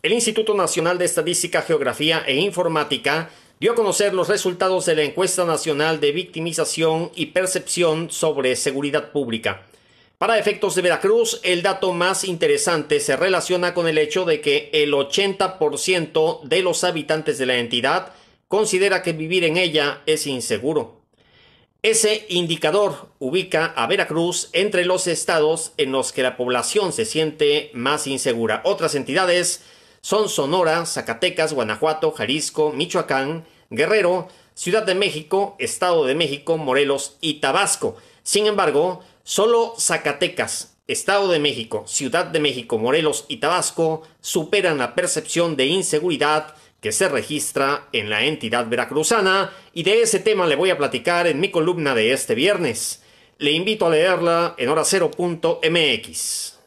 El Instituto Nacional de Estadística, Geografía e Informática dio a conocer los resultados de la encuesta nacional de victimización y percepción sobre seguridad pública. Para efectos de Veracruz, el dato más interesante se relaciona con el hecho de que el 80% de los habitantes de la entidad considera que vivir en ella es inseguro. Ese indicador ubica a Veracruz entre los estados en los que la población se siente más insegura. Otras entidades son Sonora, Zacatecas, Guanajuato, Jalisco, Michoacán, Guerrero, Ciudad de México, Estado de México, Morelos y Tabasco. Sin embargo, solo Zacatecas, Estado de México, Ciudad de México, Morelos y Tabasco superan la percepción de inseguridad que se registra en la entidad veracruzana y de ese tema le voy a platicar en mi columna de este viernes. Le invito a leerla en horacero.mx.